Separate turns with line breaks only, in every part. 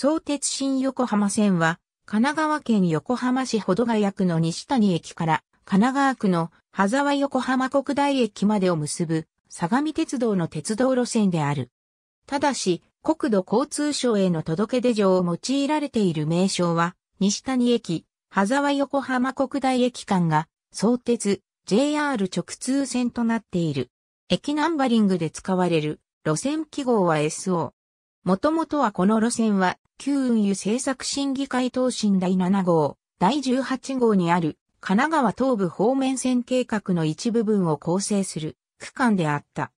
相鉄新横浜線は、神奈川県横浜市保土ヶ谷区の西谷駅から神奈川区の羽沢横浜国大駅までを結ぶ相模鉄道の鉄道路線である。ただし、国土交通省への届け出状を用いられている名称は、西谷駅、羽沢横浜国大駅間が、相鉄、JR 直通線となっている。駅ナンバリングで使われる路線記号は SO。もともとはこの路線は、旧運輸政策審議会答申第7号、第18号にある、神奈川東部方面線計画の一部分を構成する区間であった。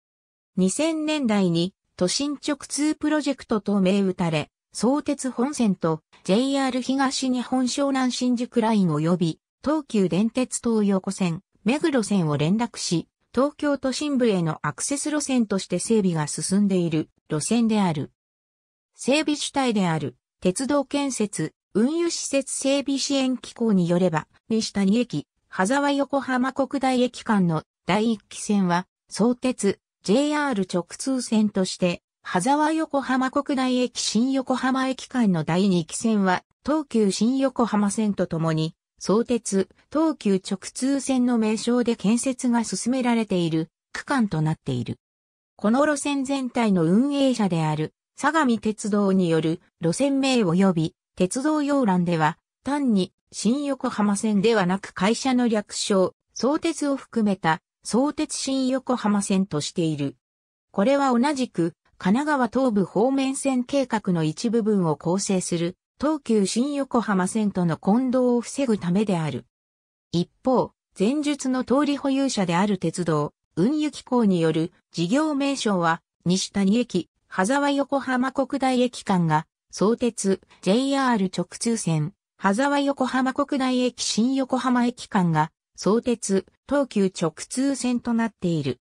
2000年代に都心直通プロジェクトと銘打たれ、相鉄本線と JR 東日本湘南新宿ライン及び東急電鉄東横線、目黒線を連絡し、東京都心部へのアクセス路線として整備が進んでいる路線である。整備主体である、鉄道建設、運輸施設整備支援機構によれば、西谷駅、羽沢横浜国大駅間の第一期線は、相鉄、JR 直通線として、羽沢横浜国大駅新横浜駅間の第二期線は、東急新横浜線とともに、相鉄、東急直通線の名称で建設が進められている区間となっている。この路線全体の運営者である相模鉄道による路線名及び鉄道要覧では、単に新横浜線ではなく会社の略称、相鉄を含めた相鉄新横浜線としている。これは同じく神奈川東部方面線計画の一部分を構成する東急新横浜線との混同を防ぐためである。一方、前述の通り保有者である鉄道、運輸機構による事業名称は西谷駅、羽沢横浜国大駅間が、相鉄、JR 直通線、羽沢横浜国大駅新横浜駅間が、相鉄、東急直通線となっている。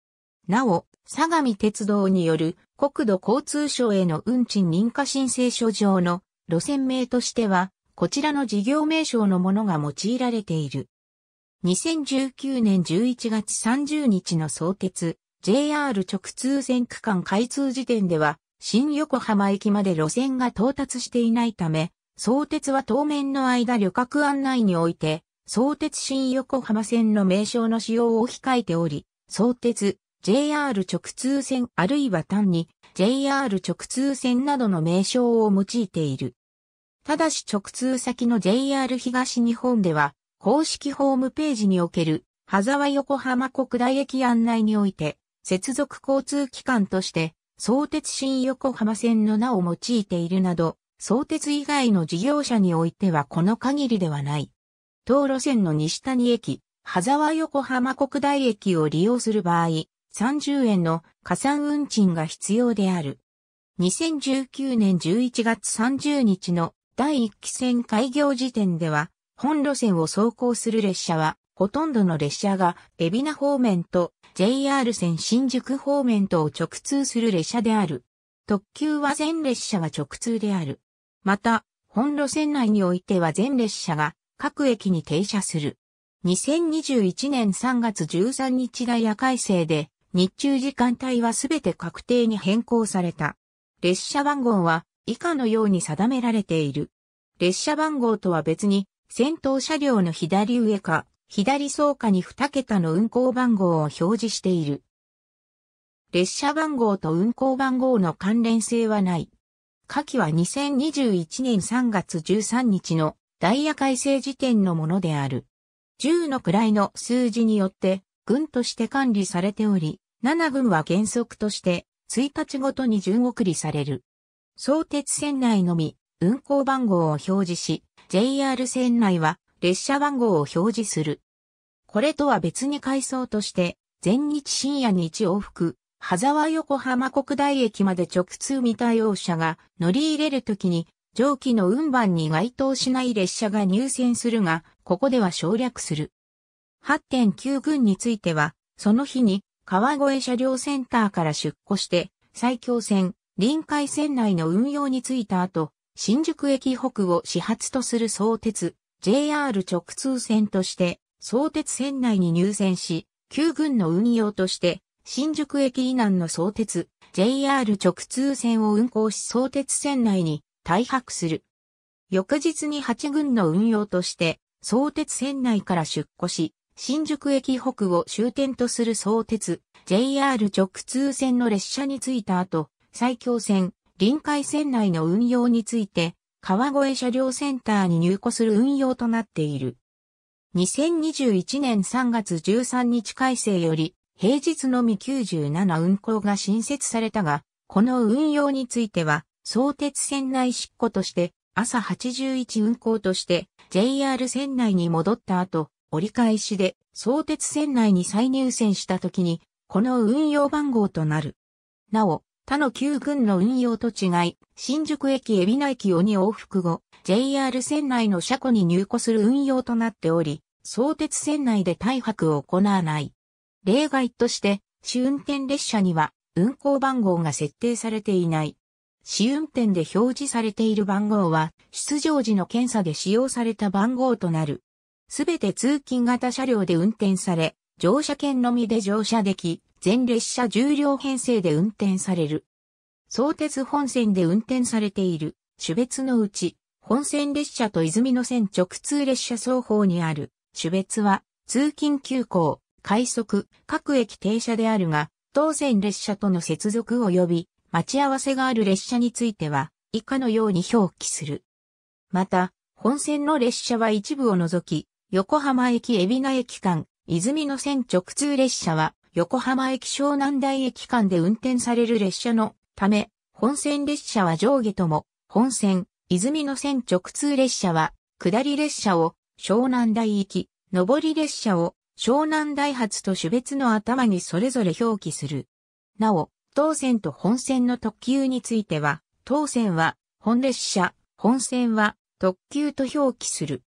なお、相模鉄道による国土交通省への運賃認可申請書上の路線名としては、こちらの事業名称のものが用いられている。2019年11月30日の相鉄、JR 直通線区間開通時点では、新横浜駅まで路線が到達していないため、相鉄は当面の間旅客案内において、相鉄新横浜線の名称の使用を控えており、相鉄、JR 直通線あるいは単に JR 直通線などの名称を用いている。ただし直通先の JR 東日本では、公式ホームページにおける、羽沢横浜国大駅案内において、接続交通機関として、相鉄新横浜線の名を用いているなど、相鉄以外の事業者においてはこの限りではない。東路線の西谷駅、羽沢横浜国大駅を利用する場合、30円の加算運賃が必要である。2019年11月30日の第1期線開業時点では、本路線を走行する列車は、ほとんどの列車が海老名方面と JR 線新宿方面とを直通する列車である。特急は全列車が直通である。また、本路線内においては全列車が各駅に停車する。2021年3月13日ダイヤ改正で、日中時間帯はすべて確定に変更された。列車番号は以下のように定められている。列車番号とは別に、先頭車両の左上か左倉下に2桁の運行番号を表示している。列車番号と運行番号の関連性はない。下記は2021年3月13日のダイヤ改正時点のものである。10の位の数字によって、軍として管理されており、7軍は原則として、1日ごとに順送りされる。相鉄線内のみ、運行番号を表示し、JR 線内は列車番号を表示する。これとは別に回送として、全日深夜に1往復、羽沢横浜国大駅まで直通未対応車が乗り入れるときに、上記の運搬に該当しない列車が入線するが、ここでは省略する。8.9軍については、その日に川越車両センターから出庫して、埼京線、臨海線内の運用に着いた後、新宿駅北を始発とする相鉄、JR 直通線として、相鉄線内に入線し、旧軍の運用として、新宿駅以南の相鉄、JR 直通線を運行し相鉄線内に大泊する。翌日に8軍の運用として、相鉄線内から出庫し、新宿駅北を終点とする相鉄、JR 直通線の列車に着いた後、埼京線、臨海線内の運用について、川越車両センターに入庫する運用となっている。2021年3月13日改正より、平日のみ97運行が新設されたが、この運用については、相鉄線内執行として、朝81運行として、JR 線内に戻った後、折り返しで、相鉄線内に再入線した時に、この運用番号となる。なお、他の旧軍の運用と違い、新宿駅海老名駅をに往復後、JR 線内の車庫に入庫する運用となっており、相鉄線内で大泊を行わない。例外として、試運転列車には運行番号が設定されていない。試運転で表示されている番号は、出場時の検査で使用された番号となる。すべて通勤型車両で運転され、乗車券のみで乗車でき、全列車重量編成で運転される。相鉄本線で運転されている種別のうち、本線列車と泉の線直通列車双方にある種別は通勤急行、快速、各駅停車であるが、当線列車との接続及び待ち合わせがある列車については以下のように表記する。また、本線の列車は一部を除き、横浜駅海老名駅間、泉の線直通列車は横浜駅湘南台駅間で運転される列車のため、本線列車は上下とも、本線、泉の線直通列車は、下り列車を湘南台行き、上り列車を湘南台発と種別の頭にそれぞれ表記する。なお、当線と本線の特急については、当線は本列車、本線は特急と表記する。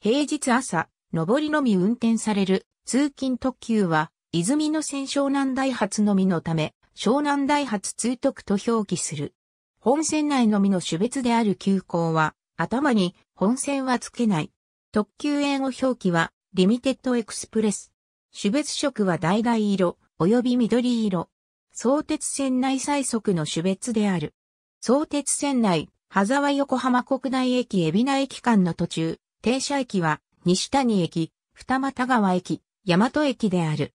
平日朝、上りのみ運転される通勤特急は泉の線湘南大発のみのため、湘南大発通徳と表記する。本線内のみの種別である急行は、頭に本線はつけない。特急円を表記は、リミテッドエクスプレス。種別色は橙色、及び緑色。相鉄線内最速の種別である。相鉄線内、羽沢横浜国内駅海老名駅間の途中、停車駅は、西谷駅、二俣川駅、大和駅である。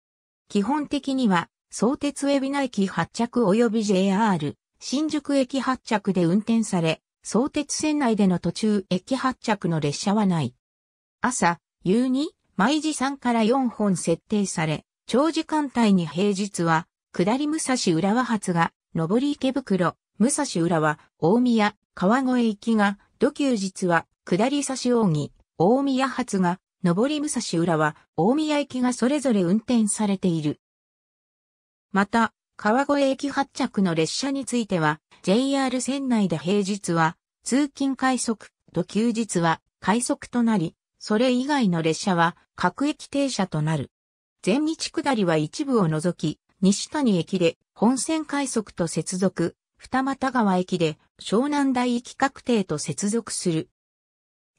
基本的には、相鉄海老名駅発着及び JR、新宿駅発着で運転され、相鉄線内での途中駅発着の列車はない。朝、夕に、毎時3から4本設定され、長時間帯に平日は、下り武蔵浦和発が、上り池袋、武蔵浦和、大宮、川越行きが、土休日は、下り差し扇、大宮発が、上り武蔵浦和、大宮行きがそれぞれ運転されている。また、川越駅発着の列車については、JR 線内で平日は、通勤快速と休日は快速となり、それ以外の列車は各駅停車となる。全日下りは一部を除き、西谷駅で本線快速と接続、二俣川駅で湘南台駅確定と接続する。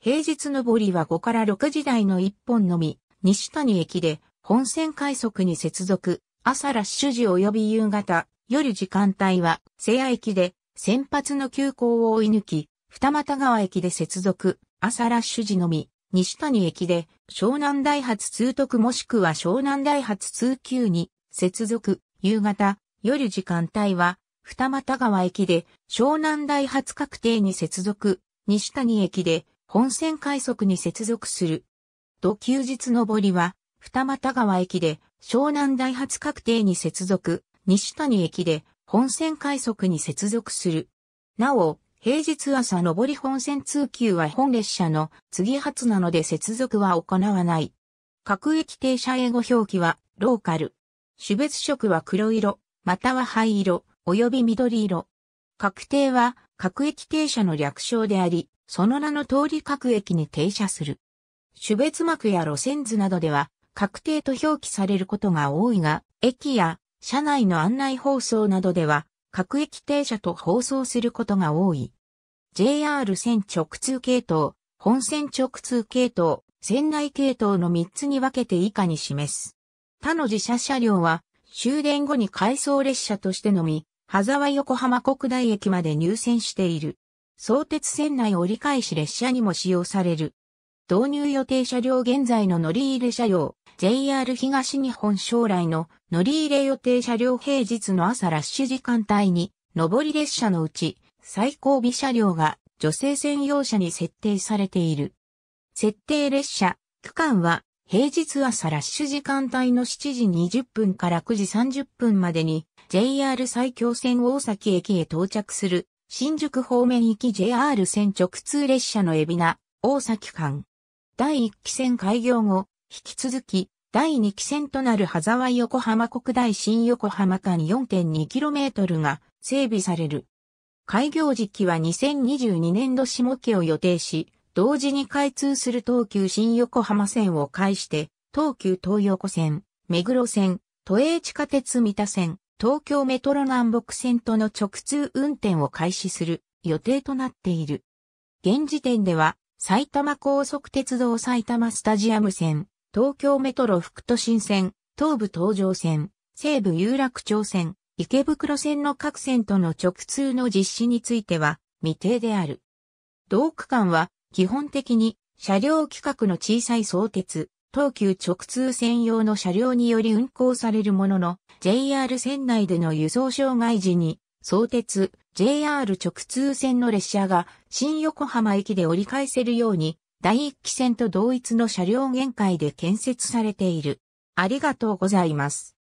平日ぼりは5から6時台の1本のみ、西谷駅で本線快速に接続、朝ラッシュ時及び夕方、夜時間帯は、瀬谷駅で先発の急行を追い抜き、二俣川駅で接続、朝ラッシュ時のみ、西谷駅で湘南大発通徳もしくは湘南大発通急に接続、夕方、夜時間帯は、二俣川駅で湘南大発確定に接続、西谷駅で本線快速に接続する。土休日上りは、二俣川駅で湘南大発確定に接続、西谷駅で本線快速に接続する。なお、平日朝上り本線通級は本列車の次発なので接続は行わない。各駅停車英語表記はローカル。種別色は黒色、または灰色、及び緑色。確定は各駅停車の略称であり、その名の通り各駅に停車する。種別幕や路線図などでは、確定と表記されることが多いが、駅や車内の案内放送などでは、各駅停車と放送することが多い。JR 線直通系統、本線直通系統、線内系統の3つに分けて以下に示す。他の自社車両は終電後に回送列車としてのみ、羽沢横浜国大駅まで入線している。相鉄線内折り返し列車にも使用される。導入予定車両現在の乗り入れ車両、JR 東日本将来の乗り入れ予定車両平日の朝ラッシュ時間帯に、上り列車のうち最後尾車両が女性専用車に設定されている。設定列車、区間は平日朝ラッシュ時間帯の7時20分から9時30分までに JR 最強線大崎駅へ到着する新宿方面行き JR 線直通列車の海老名、大崎間。第1期線開業後、引き続き、第2期線となる羽沢横浜国大新横浜間 4.2km が整備される。開業時期は2022年度下期を予定し、同時に開通する東急新横浜線を介して、東急東横線、目黒線、都営地下鉄三田線、東京メトロ南北線との直通運転を開始する予定となっている。現時点では埼玉高速鉄道埼玉スタジアム線、東京メトロ副都心線、東武東上線、西武有楽町線、池袋線の各線との直通の実施については未定である。同区間は基本的に車両規格の小さい相鉄、東急直通専用の車両により運行されるものの、JR 線内での輸送障害時に、相鉄、JR 直通線の列車が新横浜駅で折り返せるように、第一期線と同一の車両限界で建設されている。ありがとうございます。